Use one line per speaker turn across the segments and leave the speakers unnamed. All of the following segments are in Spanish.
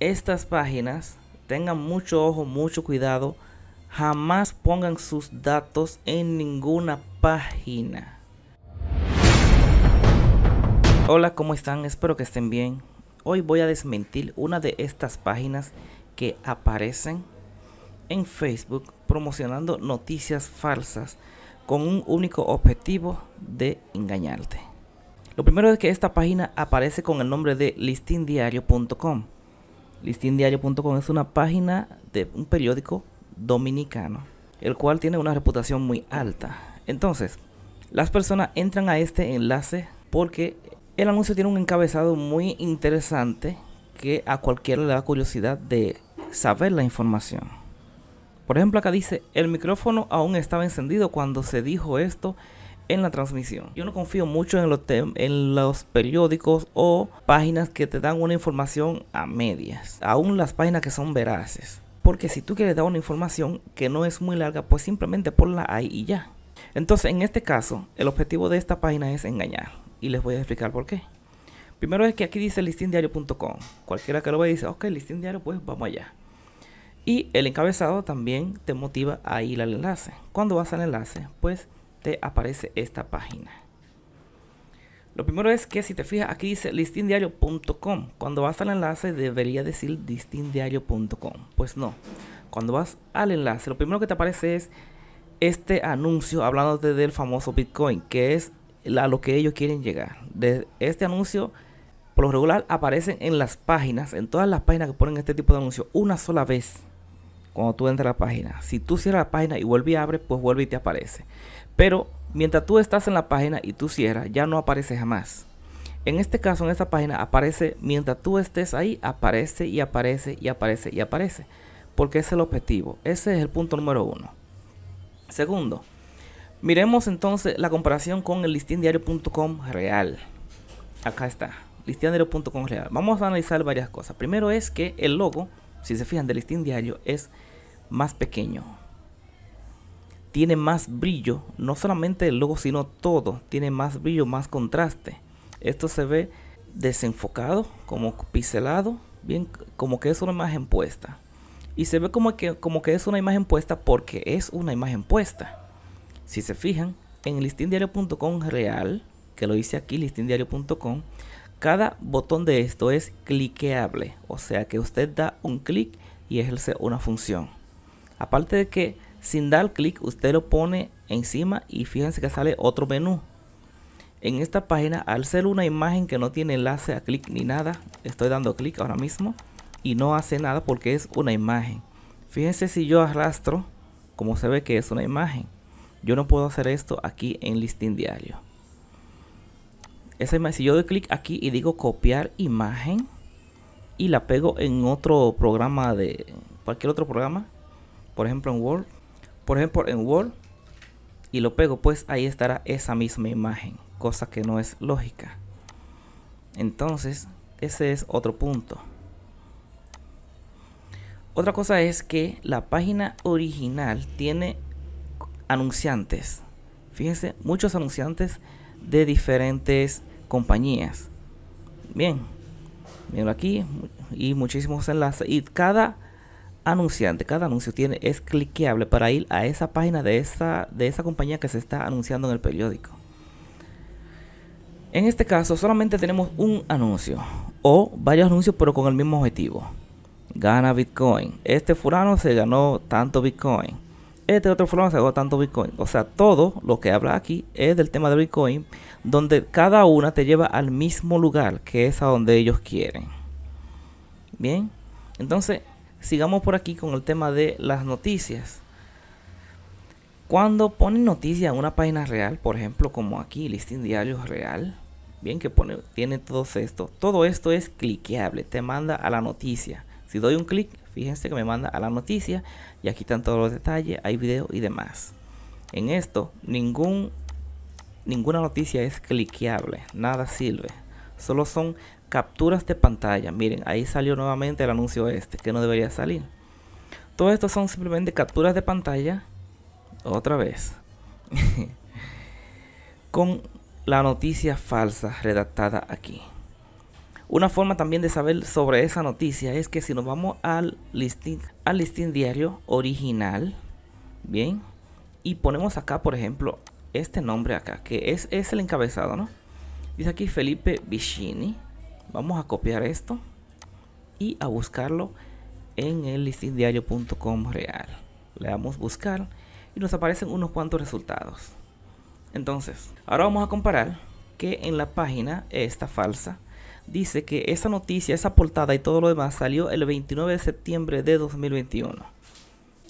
estas páginas tengan mucho ojo, mucho cuidado. Jamás pongan sus datos en ninguna página. Hola, ¿cómo están? Espero que estén bien. Hoy voy a desmentir una de estas páginas que aparecen en Facebook promocionando noticias falsas con un único objetivo de engañarte. Lo primero es que esta página aparece con el nombre de listindiario.com Listindiario.com es una página de un periódico dominicano, el cual tiene una reputación muy alta. Entonces, las personas entran a este enlace porque el anuncio tiene un encabezado muy interesante que a cualquiera le da curiosidad de saber la información. Por ejemplo, acá dice, el micrófono aún estaba encendido cuando se dijo esto en la transmisión. Yo no confío mucho en los, en los periódicos o páginas que te dan una información a medias, aún las páginas que son veraces. Porque si tú quieres dar una información que no es muy larga, pues simplemente ponla ahí y ya. Entonces, en este caso, el objetivo de esta página es engañar. Y les voy a explicar por qué. Primero es que aquí dice listindiario.com. Cualquiera que lo vea dice, ok, listindiario, pues vamos allá. Y el encabezado también te motiva a ir al enlace. cuando vas al enlace? Pues aparece esta página. Lo primero es que si te fijas aquí dice listindiario.com. Cuando vas al enlace debería decir listindiario.com. Pues no. Cuando vas al enlace, lo primero que te aparece es este anuncio hablándote del famoso Bitcoin, que es a lo que ellos quieren llegar. De este anuncio, por lo regular, aparecen en las páginas, en todas las páginas que ponen este tipo de anuncios, una sola vez cuando tú entras a la página. Si tú cierras la página y vuelve y abre pues vuelve y te aparece. Pero mientras tú estás en la página y tú cierras, ya no aparece jamás. En este caso, en esta página aparece, mientras tú estés ahí, aparece y aparece y aparece y aparece. Porque es el objetivo. Ese es el punto número uno. Segundo, miremos entonces la comparación con el listindiario.com real. Acá está, listindiario.com real. Vamos a analizar varias cosas. Primero es que el logo, si se fijan, del listín diario es más pequeño tiene más brillo, no solamente el logo, sino todo, tiene más brillo, más contraste. Esto se ve desenfocado, como pincelado, bien como que es una imagen puesta. Y se ve como que, como que es una imagen puesta porque es una imagen puesta. Si se fijan, en listindiario.com real, que lo hice aquí, listindiario.com, cada botón de esto es cliqueable, o sea que usted da un clic y ejerce una función. Aparte de que sin dar clic, usted lo pone encima y fíjense que sale otro menú. En esta página, al ser una imagen que no tiene enlace a clic ni nada, estoy dando clic ahora mismo y no hace nada porque es una imagen. Fíjense si yo arrastro, como se ve que es una imagen. Yo no puedo hacer esto aquí en listing diario. Esa imagen, si yo doy clic aquí y digo copiar imagen y la pego en otro programa de cualquier otro programa, por ejemplo en Word, por ejemplo, en Word y lo pego, pues ahí estará esa misma imagen, cosa que no es lógica. Entonces, ese es otro punto. Otra cosa es que la página original tiene anunciantes. Fíjense, muchos anunciantes de diferentes compañías. Bien, miren aquí y muchísimos enlaces. Y cada anunciante, cada anuncio tiene, es cliqueable para ir a esa página de esa, de esa compañía que se está anunciando en el periódico. En este caso solamente tenemos un anuncio o varios anuncios pero con el mismo objetivo. Gana Bitcoin. Este fulano se ganó tanto Bitcoin. Este otro fulano se ganó tanto Bitcoin. O sea, todo lo que habla aquí es del tema de Bitcoin donde cada una te lleva al mismo lugar que es a donde ellos quieren. Bien. Entonces, sigamos por aquí con el tema de las noticias. Cuando ponen noticias en una página real, por ejemplo, como aquí, Listing Diario Real, bien que pone, tiene todo esto, todo esto es cliqueable, te manda a la noticia. Si doy un clic, fíjense que me manda a la noticia y aquí están todos los detalles, hay video y demás. En esto, ningún, ninguna noticia es cliqueable, nada sirve. Solo son Capturas de pantalla. Miren, ahí salió nuevamente el anuncio este, que no debería salir. Todo esto son simplemente capturas de pantalla. Otra vez. con la noticia falsa redactada aquí. Una forma también de saber sobre esa noticia es que si nos vamos al listing, al listing diario original, bien, y ponemos acá, por ejemplo, este nombre acá, que es, el encabezado, ¿no? Dice aquí Felipe Vicini. Vamos a copiar esto y a buscarlo en el listingdiario.com real. Le damos buscar y nos aparecen unos cuantos resultados. Entonces, ahora vamos a comparar que en la página esta falsa dice que esa noticia, esa portada y todo lo demás salió el 29 de septiembre de 2021.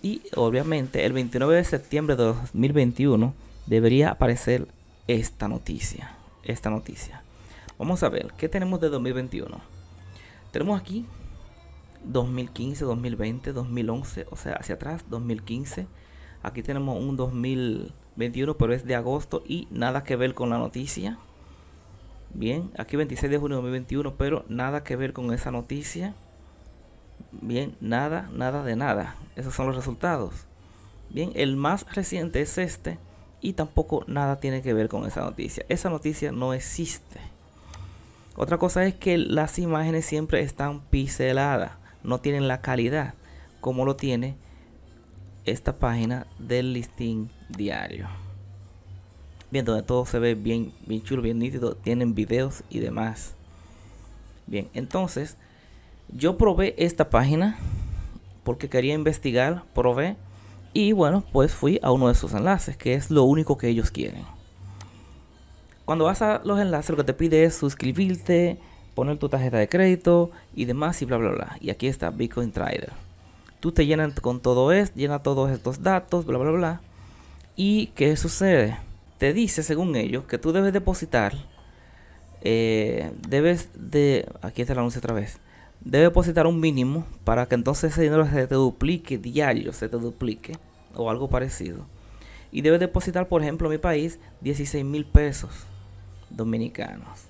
Y obviamente el 29 de septiembre de 2021 debería aparecer esta noticia. Esta noticia. Vamos a ver, ¿qué tenemos de 2021? Tenemos aquí 2015, 2020, 2011, o sea, hacia atrás, 2015. Aquí tenemos un 2021, pero es de agosto y nada que ver con la noticia. Bien, aquí 26 de junio de 2021, pero nada que ver con esa noticia. Bien, nada, nada de nada. Esos son los resultados. Bien, el más reciente es este y tampoco nada tiene que ver con esa noticia. Esa noticia no existe. Otra cosa es que las imágenes siempre están pixeladas, no tienen la calidad como lo tiene esta página del listín diario. Bien, donde todo se ve bien, bien chulo, bien nítido, tienen videos y demás. Bien, entonces yo probé esta página porque quería investigar, probé y bueno, pues fui a uno de sus enlaces, que es lo único que ellos quieren. Cuando vas a los enlaces, lo que te pide es suscribirte, poner tu tarjeta de crédito y demás y bla, bla, bla. Y aquí está Bitcoin Trader. Tú te llenas con todo esto, llena todos estos datos, bla, bla, bla. ¿Y qué sucede? Te dice, según ellos, que tú debes depositar. Eh, debes de... Aquí está el anuncio otra vez. Debes depositar un mínimo para que entonces ese dinero se te duplique diario, se te duplique. O algo parecido. Y debes depositar, por ejemplo, en mi país, 16 mil pesos dominicanos.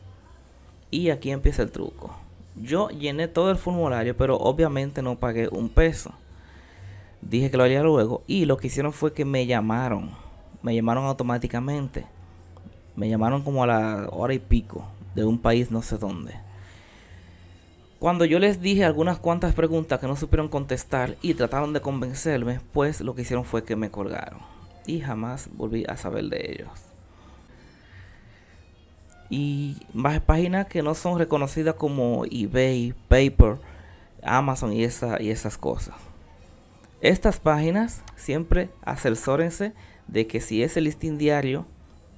Y aquí empieza el truco. Yo llené todo el formulario, pero obviamente no pagué un peso. Dije que lo haría luego y lo que hicieron fue que me llamaron. Me llamaron automáticamente. Me llamaron como a la hora y pico de un país no sé dónde. Cuando yo les dije algunas cuantas preguntas que no supieron contestar y trataron de convencerme, pues lo que hicieron fue que me colgaron. Y jamás volví a saber de ellos y más páginas que no son reconocidas como eBay, Paper, Amazon y, y esas cosas. Estas páginas siempre asesórense de que si es el listing diario,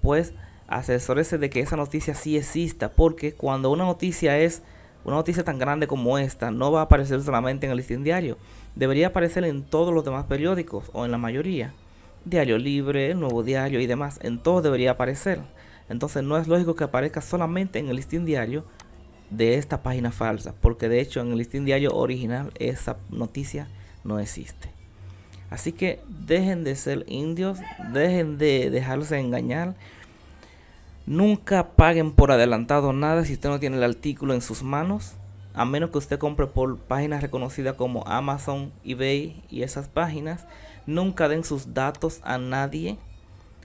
pues asesórense de que esa noticia sí exista, porque cuando una noticia es una noticia tan grande como esta no va a aparecer solamente en el listing diario, debería aparecer en todos los demás periódicos o en la mayoría. Diario Libre, Nuevo Diario y demás, en todos debería aparecer. Entonces no es lógico que aparezca solamente en el listín diario de esta página falsa, porque de hecho en el listín diario original esa noticia no existe. Así que dejen de ser indios, dejen de dejarse engañar. Nunca paguen por adelantado nada si usted no tiene el artículo en sus manos, a menos que usted compre por páginas reconocidas como Amazon, eBay y esas páginas. Nunca den sus datos a nadie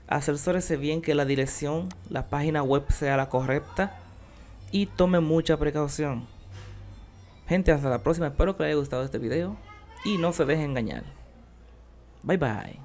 asesórese bien que la dirección, la página web sea la correcta y tome mucha precaución. Gente, hasta la próxima. Espero que les haya gustado este video y no se dejen engañar. Bye bye.